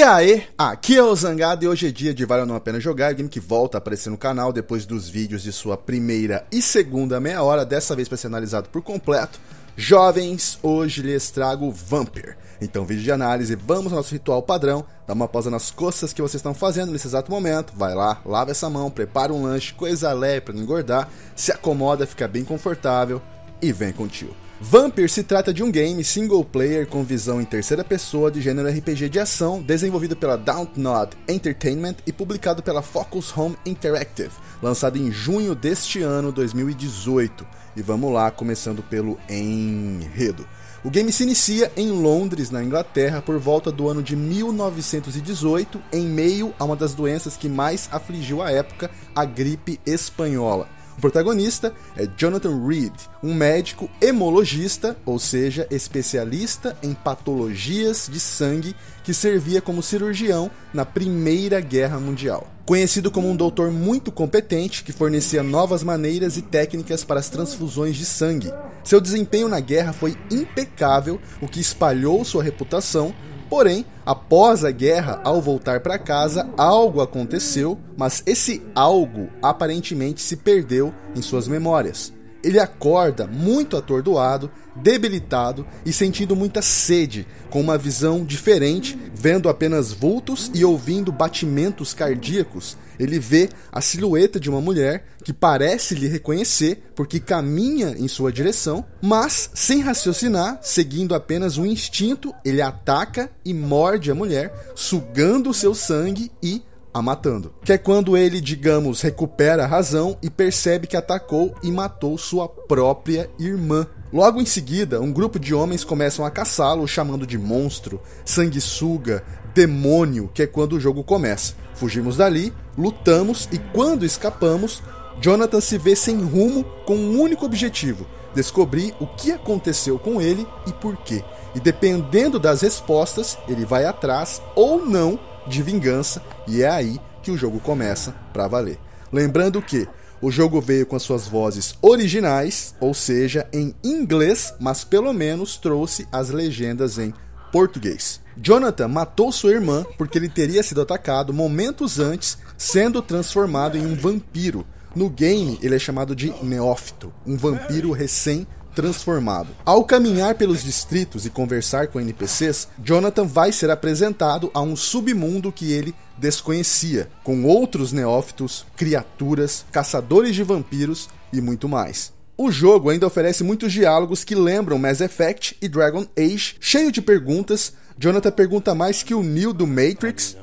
E aí, aqui é o Zangado e hoje é dia de Vale Não A Pena Jogar, game que volta a aparecer no canal depois dos vídeos de sua primeira e segunda meia hora, dessa vez para ser analisado por completo. Jovens, hoje lhes trago Vampir. Então, vídeo de análise, vamos ao nosso ritual padrão, dá uma pausa nas costas que vocês estão fazendo nesse exato momento, vai lá, lava essa mão, prepara um lanche, coisa leve para não engordar, se acomoda, fica bem confortável e vem contigo. Vampir se trata de um game single player com visão em terceira pessoa de gênero RPG de ação, desenvolvido pela Dontnod Entertainment e publicado pela Focus Home Interactive, lançado em junho deste ano 2018. E vamos lá, começando pelo enredo. O game se inicia em Londres, na Inglaterra, por volta do ano de 1918, em meio a uma das doenças que mais afligiu a época, a gripe espanhola. O protagonista é Jonathan Reed, um médico hemologista, ou seja, especialista em patologias de sangue, que servia como cirurgião na Primeira Guerra Mundial. Conhecido como um doutor muito competente que fornecia novas maneiras e técnicas para as transfusões de sangue. Seu desempenho na guerra foi impecável, o que espalhou sua reputação Porém, após a guerra, ao voltar para casa, algo aconteceu, mas esse algo aparentemente se perdeu em suas memórias. Ele acorda muito atordoado, debilitado e sentindo muita sede, com uma visão diferente, vendo apenas vultos e ouvindo batimentos cardíacos ele vê a silhueta de uma mulher que parece lhe reconhecer porque caminha em sua direção, mas sem raciocinar, seguindo apenas um instinto, ele ataca e morde a mulher, sugando seu sangue e a matando. Que é quando ele, digamos, recupera a razão e percebe que atacou e matou sua própria irmã. Logo em seguida, um grupo de homens começam a caçá-lo, chamando de monstro, sanguessuga, demônio, que é quando o jogo começa. Fugimos dali, lutamos e quando escapamos, Jonathan se vê sem rumo com um único objetivo: descobrir o que aconteceu com ele e por quê. E dependendo das respostas, ele vai atrás ou não de vingança, e é aí que o jogo começa para valer. Lembrando que o jogo veio com as suas vozes originais, ou seja, em inglês, mas pelo menos trouxe as legendas em português. Jonathan matou sua irmã porque ele teria sido atacado momentos antes, sendo transformado em um vampiro. No game, ele é chamado de Neófito, um vampiro recém transformado. Ao caminhar pelos distritos e conversar com NPCs, Jonathan vai ser apresentado a um submundo que ele desconhecia, com outros neófitos, criaturas, caçadores de vampiros e muito mais. O jogo ainda oferece muitos diálogos que lembram Mass Effect e Dragon Age, cheio de perguntas Jonathan pergunta mais que o Neil do Matrix.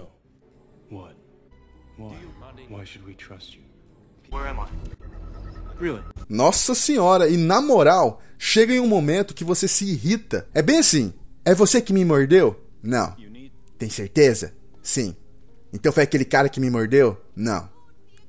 Nossa senhora, e na moral, chega em um momento que você se irrita. É bem assim. É você que me mordeu? Não. Tem certeza? Sim. Então foi aquele cara que me mordeu? Não.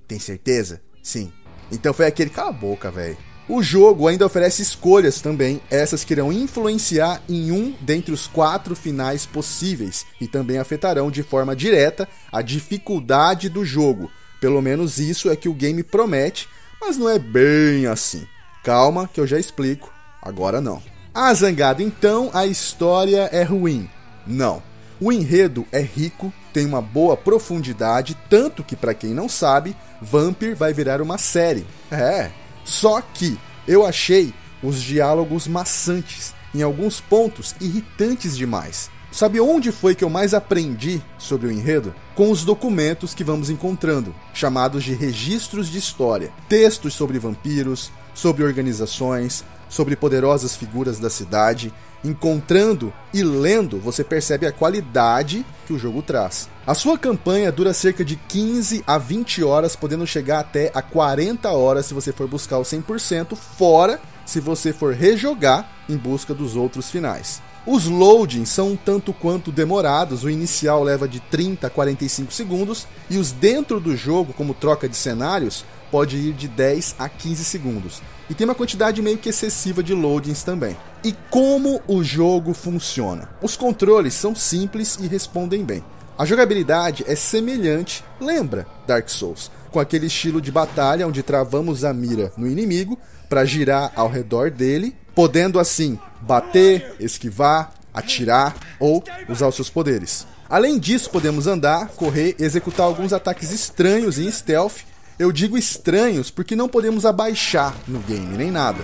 Tem certeza? Sim. Então foi aquele. Cala a boca, velho. O jogo ainda oferece escolhas também, essas que irão influenciar em um dentre os quatro finais possíveis e também afetarão de forma direta a dificuldade do jogo. Pelo menos isso é que o game promete, mas não é bem assim. Calma que eu já explico, agora não. Ah, zangado, então a história é ruim. Não. O enredo é rico, tem uma boa profundidade, tanto que, para quem não sabe, Vampir vai virar uma série. É, só que eu achei os diálogos maçantes, em alguns pontos irritantes demais. Sabe onde foi que eu mais aprendi sobre o enredo? Com os documentos que vamos encontrando, chamados de registros de história. Textos sobre vampiros, sobre organizações, sobre poderosas figuras da cidade Encontrando e lendo, você percebe a qualidade que o jogo traz. A sua campanha dura cerca de 15 a 20 horas, podendo chegar até a 40 horas se você for buscar o 100%, fora se você for rejogar em busca dos outros finais. Os loadings são um tanto quanto demorados, o inicial leva de 30 a 45 segundos, e os dentro do jogo, como troca de cenários, pode ir de 10 a 15 segundos. E tem uma quantidade meio que excessiva de loadings também. E como o jogo funciona? Os controles são simples e respondem bem. A jogabilidade é semelhante, lembra Dark Souls, com aquele estilo de batalha onde travamos a mira no inimigo para girar ao redor dele, podendo assim bater, esquivar, atirar ou usar os seus poderes. Além disso, podemos andar, correr e executar alguns ataques estranhos em stealth eu digo estranhos porque não podemos abaixar no game nem nada.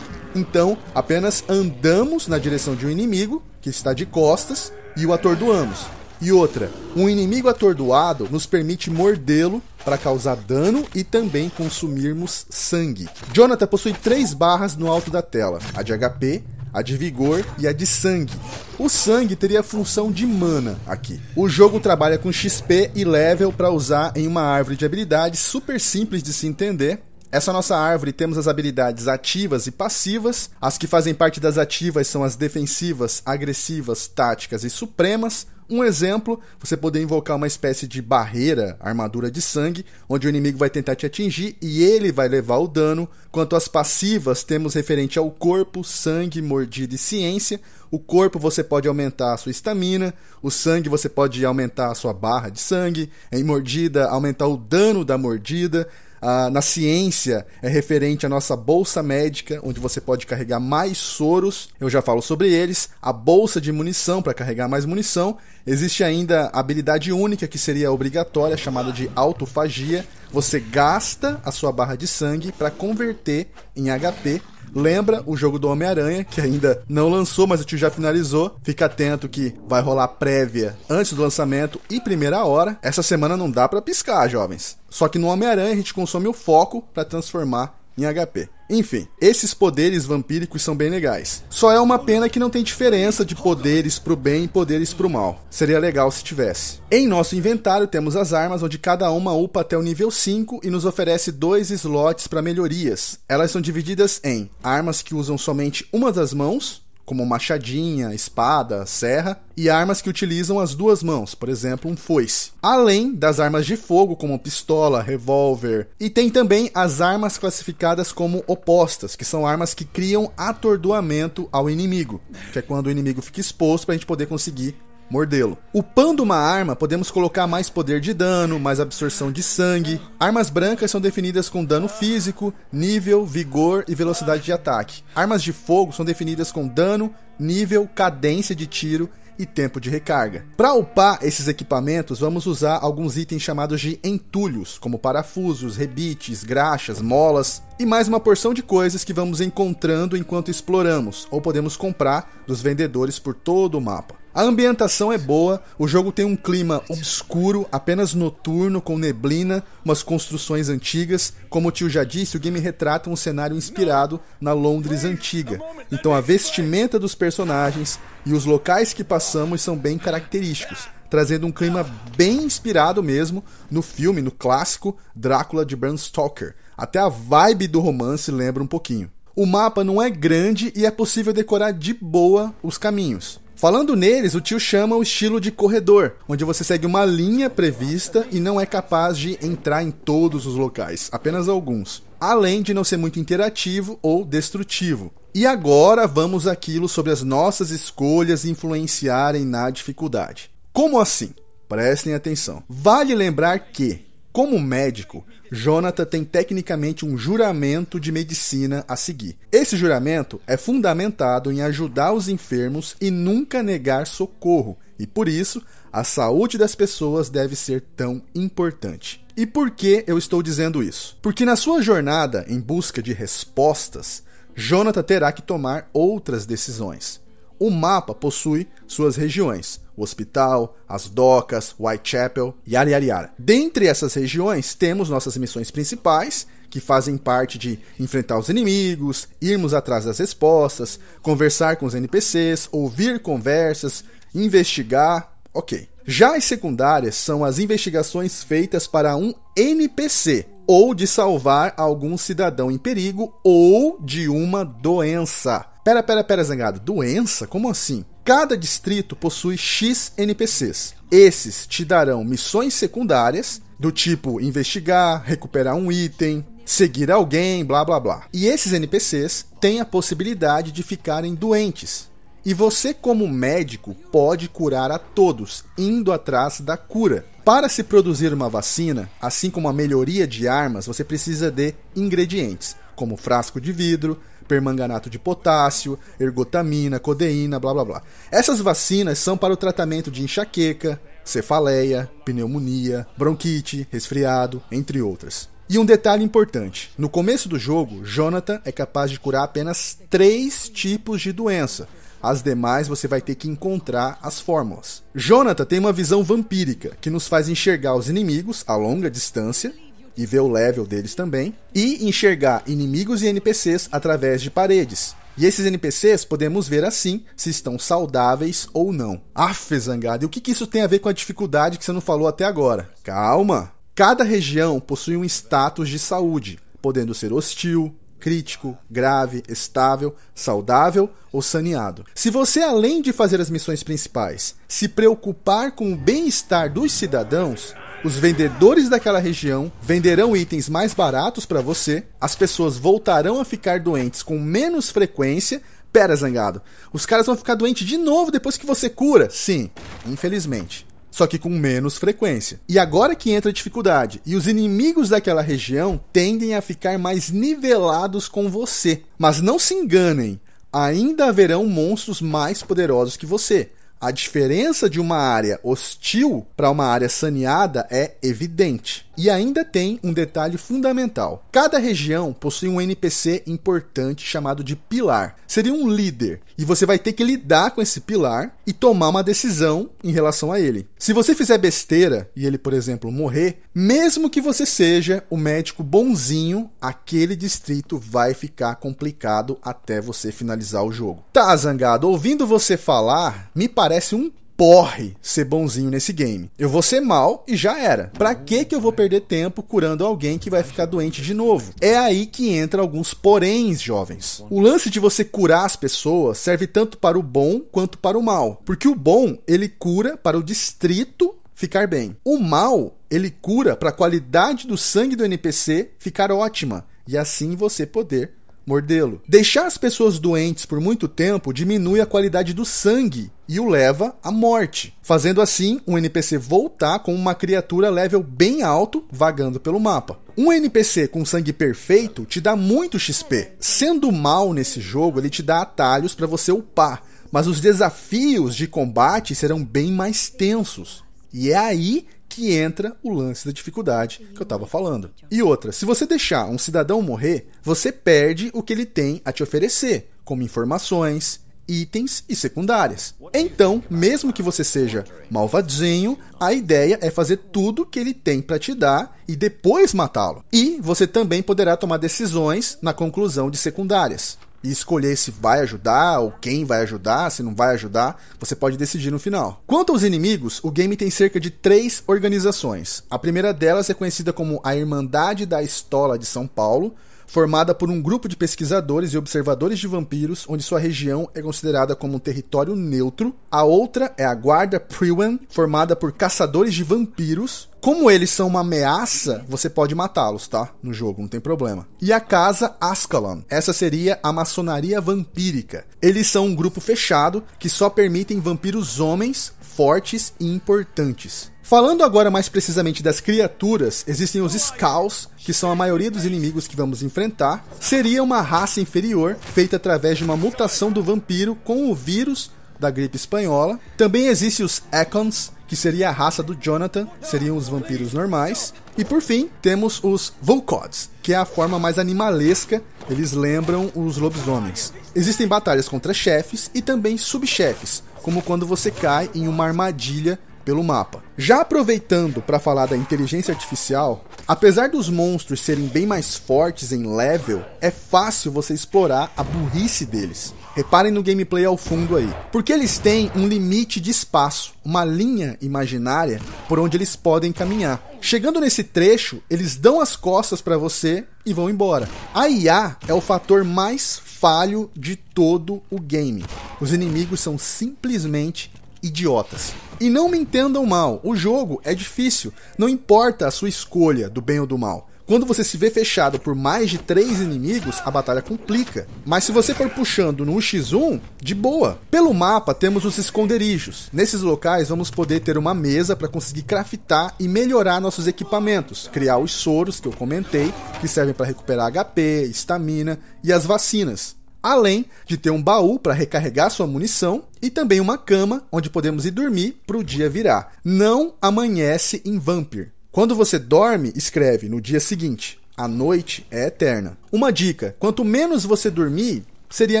Então, apenas andamos na direção de um inimigo que está de costas e o atordoamos. E outra, um inimigo atordoado nos permite mordê-lo para causar dano e também consumirmos sangue. Jonathan possui três barras no alto da tela: a de HP, a de vigor e a de sangue. O sangue teria a função de mana aqui. O jogo trabalha com XP e level para usar em uma árvore de habilidades super simples de se entender, essa nossa árvore temos as habilidades ativas e passivas. As que fazem parte das ativas são as defensivas, agressivas, táticas e supremas. Um exemplo, você poder invocar uma espécie de barreira, armadura de sangue, onde o inimigo vai tentar te atingir e ele vai levar o dano. Quanto às passivas, temos referente ao corpo, sangue, mordida e ciência. O corpo você pode aumentar a sua estamina, o sangue você pode aumentar a sua barra de sangue, em mordida aumentar o dano da mordida. Ah, na ciência, é referente à nossa bolsa médica, onde você pode carregar mais soros. Eu já falo sobre eles. A bolsa de munição, para carregar mais munição. Existe ainda a habilidade única, que seria obrigatória, chamada de autofagia. Você gasta a sua barra de sangue para converter em HP Lembra o jogo do Homem-Aranha, que ainda não lançou, mas o tio já finalizou. Fica atento que vai rolar prévia antes do lançamento e primeira hora. Essa semana não dá para piscar, jovens. Só que no Homem-Aranha a gente consome o foco para transformar em HP. Enfim, esses poderes vampíricos são bem legais. Só é uma pena que não tem diferença de poderes pro bem e poderes pro mal. Seria legal se tivesse. Em nosso inventário temos as armas, onde cada uma upa até o nível 5 e nos oferece dois slots para melhorias. Elas são divididas em armas que usam somente uma das mãos, como machadinha, espada, serra, e armas que utilizam as duas mãos, por exemplo, um foice. Além das armas de fogo, como pistola, revólver, e tem também as armas classificadas como opostas, que são armas que criam atordoamento ao inimigo, que é quando o inimigo fica exposto para a gente poder conseguir mordê-lo. Upando uma arma, podemos colocar mais poder de dano, mais absorção de sangue. Armas brancas são definidas com dano físico, nível, vigor e velocidade de ataque. Armas de fogo são definidas com dano, nível, cadência de tiro e tempo de recarga. Para upar esses equipamentos, vamos usar alguns itens chamados de entulhos, como parafusos, rebites, graxas, molas e mais uma porção de coisas que vamos encontrando enquanto exploramos ou podemos comprar dos vendedores por todo o mapa. A ambientação é boa, o jogo tem um clima obscuro, apenas noturno, com neblina, umas construções antigas. Como o tio já disse, o game retrata um cenário inspirado na Londres antiga. Então a vestimenta dos personagens e os locais que passamos são bem característicos, trazendo um clima bem inspirado mesmo no filme, no clássico Drácula de Bram Stoker. Até a vibe do romance lembra um pouquinho. O mapa não é grande e é possível decorar de boa os caminhos. Falando neles, o tio chama o estilo de corredor, onde você segue uma linha prevista e não é capaz de entrar em todos os locais, apenas alguns. Além de não ser muito interativo ou destrutivo. E agora vamos àquilo sobre as nossas escolhas influenciarem na dificuldade. Como assim? Prestem atenção. Vale lembrar que, como médico, Jonathan tem tecnicamente um juramento de medicina a seguir. Esse juramento é fundamentado em ajudar os enfermos e nunca negar socorro, e por isso a saúde das pessoas deve ser tão importante. E por que eu estou dizendo isso? Porque na sua jornada em busca de respostas, Jonathan terá que tomar outras decisões. O mapa possui suas regiões o Hospital, as Docas, Whitechapel, yara yara yara. Dentre essas regiões, temos nossas missões principais, que fazem parte de enfrentar os inimigos, irmos atrás das respostas, conversar com os NPCs, ouvir conversas, investigar, ok. Já as secundárias são as investigações feitas para um NPC, ou de salvar algum cidadão em perigo, ou de uma doença. Pera, pera, pera, zangado. Doença? Como assim? Cada distrito possui X NPCs. Esses te darão missões secundárias, do tipo investigar, recuperar um item, seguir alguém, blá blá blá. E esses NPCs têm a possibilidade de ficarem doentes. E você, como médico, pode curar a todos, indo atrás da cura. Para se produzir uma vacina, assim como a melhoria de armas, você precisa de ingredientes, como frasco de vidro, permanganato de potássio, ergotamina, codeína, blá blá blá. Essas vacinas são para o tratamento de enxaqueca, cefaleia, pneumonia, bronquite, resfriado, entre outras. E um detalhe importante: no começo do jogo, Jonathan é capaz de curar apenas três tipos de doença. As demais você vai ter que encontrar as fórmulas. Jonathan tem uma visão vampírica que nos faz enxergar os inimigos a longa distância e ver o level deles também, e enxergar inimigos e NPCs através de paredes. E esses NPCs podemos ver assim se estão saudáveis ou não. Aff, zangado, e o que, que isso tem a ver com a dificuldade que você não falou até agora? Calma! Cada região possui um status de saúde, podendo ser hostil, crítico, grave, estável, saudável ou saneado. Se você, além de fazer as missões principais, se preocupar com o bem-estar dos cidadãos, os vendedores daquela região venderão itens mais baratos para você, as pessoas voltarão a ficar doentes com menos frequência. Pera, zangado. Os caras vão ficar doentes de novo depois que você cura? Sim, infelizmente só que com menos frequência. E agora que entra a dificuldade, e os inimigos daquela região tendem a ficar mais nivelados com você. Mas não se enganem, ainda haverão monstros mais poderosos que você. A diferença de uma área hostil para uma área saneada é evidente. E ainda tem um detalhe fundamental: cada região possui um NPC importante chamado de pilar. Seria um líder, e você vai ter que lidar com esse pilar e tomar uma decisão em relação a ele. Se você fizer besteira e ele, por exemplo, morrer, mesmo que você seja o médico bonzinho, aquele distrito vai ficar complicado até você finalizar o jogo. Tá zangado? Ouvindo você falar, me parece um porre ser bonzinho nesse game. Eu vou ser mal e já era. Pra que que eu vou perder tempo curando alguém que vai ficar doente de novo? É aí que entra alguns poréns, jovens. O lance de você curar as pessoas serve tanto para o bom quanto para o mal, porque o bom ele cura para o distrito ficar bem. O mal ele cura para a qualidade do sangue do NPC ficar ótima e assim você poder mordê-lo. Deixar as pessoas doentes por muito tempo diminui a qualidade do sangue e o leva à morte, fazendo assim um NPC voltar com uma criatura level bem alto vagando pelo mapa. Um NPC com sangue perfeito te dá muito XP. Sendo mal nesse jogo, ele te dá atalhos para você upar, mas os desafios de combate serão bem mais tensos. E é aí que entra o lance da dificuldade que eu tava falando. E outra, se você deixar um cidadão morrer, você perde o que ele tem a te oferecer, como informações, itens e secundárias. Então, mesmo que você seja malvadinho, a ideia é fazer tudo que ele tem para te dar e depois matá-lo. E você também poderá tomar decisões na conclusão de secundárias e escolher se vai ajudar ou quem vai ajudar, se não vai ajudar, você pode decidir no final. Quanto aos inimigos, o game tem cerca de três organizações. A primeira delas é conhecida como a Irmandade da Estola de São Paulo, formada por um grupo de pesquisadores e observadores de vampiros, onde sua região é considerada como um território neutro. A outra é a Guarda Priwen, formada por caçadores de vampiros, como eles são uma ameaça, você pode matá-los, tá? No jogo, não tem problema. E a casa Ascalon. Essa seria a maçonaria vampírica. Eles são um grupo fechado que só permitem vampiros homens, fortes e importantes. Falando agora mais precisamente das criaturas, existem os Skulls, que são a maioria dos inimigos que vamos enfrentar. Seria uma raça inferior, feita através de uma mutação do vampiro com o vírus da gripe espanhola. Também existem os Econs, que seria a raça do Jonathan, seriam os vampiros normais. E por fim, temos os Volcods, que é a forma mais animalesca, eles lembram os lobisomens. Existem batalhas contra chefes e também subchefes, como quando você cai em uma armadilha pelo mapa. Já aproveitando para falar da inteligência artificial, apesar dos monstros serem bem mais fortes em level, é fácil você explorar a burrice deles. Reparem no gameplay ao fundo aí. Porque eles têm um limite de espaço, uma linha imaginária por onde eles podem caminhar. Chegando nesse trecho, eles dão as costas para você e vão embora. A IA é o fator mais falho de todo o game. Os inimigos são simplesmente idiotas. E não me entendam mal, o jogo é difícil, não importa a sua escolha do bem ou do mal. Quando você se vê fechado por mais de três inimigos, a batalha complica. Mas se você for puxando no X1, de boa. Pelo mapa temos os esconderijos. Nesses locais vamos poder ter uma mesa para conseguir craftar e melhorar nossos equipamentos, criar os soros que eu comentei, que servem para recuperar HP, estamina e as vacinas. Além de ter um baú para recarregar sua munição e também uma cama onde podemos ir dormir para o dia virar. Não amanhece em Vampir. Quando você dorme, escreve no dia seguinte. A noite é eterna. Uma dica: quanto menos você dormir, seria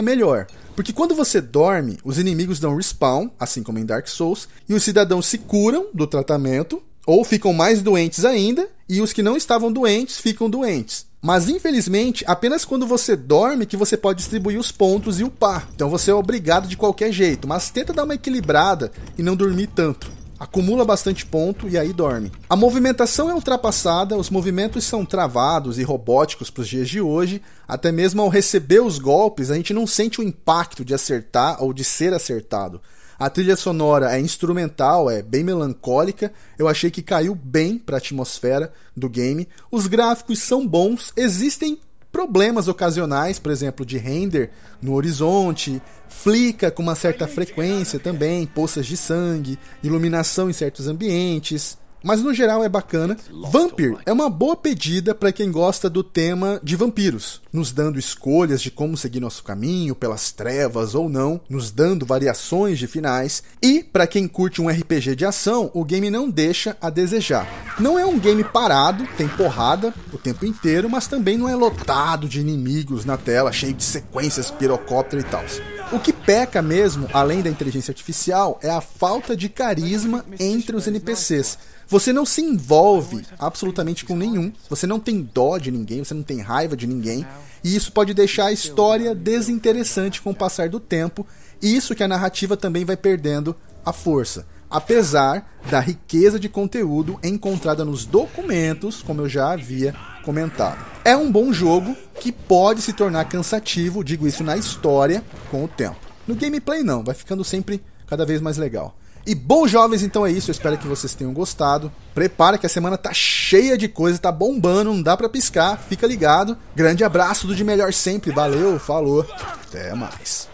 melhor. Porque quando você dorme, os inimigos dão respawn, assim como em Dark Souls, e os cidadãos se curam do tratamento ou ficam mais doentes ainda, e os que não estavam doentes ficam doentes. Mas infelizmente, apenas quando você dorme que você pode distribuir os pontos e upar. Então você é obrigado de qualquer jeito, mas tenta dar uma equilibrada e não dormir tanto. Acumula bastante ponto e aí dorme. A movimentação é ultrapassada, os movimentos são travados e robóticos para os dias de hoje. Até mesmo ao receber os golpes, a gente não sente o impacto de acertar ou de ser acertado. A trilha sonora é instrumental, é bem melancólica. Eu achei que caiu bem para a atmosfera do game. Os gráficos são bons, existem problemas ocasionais, por exemplo, de render no horizonte, flica com uma certa frequência também, poças de sangue, iluminação em certos ambientes mas no geral é bacana. Vampir é uma boa pedida para quem gosta do tema de vampiros, nos dando escolhas de como seguir nosso caminho, pelas trevas ou não, nos dando variações de finais. E para quem curte um RPG de ação, o game não deixa a desejar. Não é um game parado, tem porrada o tempo inteiro, mas também não é lotado de inimigos na tela, cheio de sequências pirocóptero e tal. O que peca mesmo, além da inteligência artificial, é a falta de carisma entre os NPCs. Você não se envolve absolutamente com nenhum, você não tem dó de ninguém, você não tem raiva de ninguém, e isso pode deixar a história desinteressante com o passar do tempo, e isso que a narrativa também vai perdendo a força apesar da riqueza de conteúdo encontrada nos documentos, como eu já havia comentado. É um bom jogo que pode se tornar cansativo, digo isso na história, com o tempo. No gameplay não, vai ficando sempre cada vez mais legal. E bom, jovens, então é isso. Eu espero que vocês tenham gostado. Prepara que a semana tá cheia de coisa, tá bombando, não dá para piscar. Fica ligado. Grande abraço do de melhor sempre. Valeu, falou. Até mais.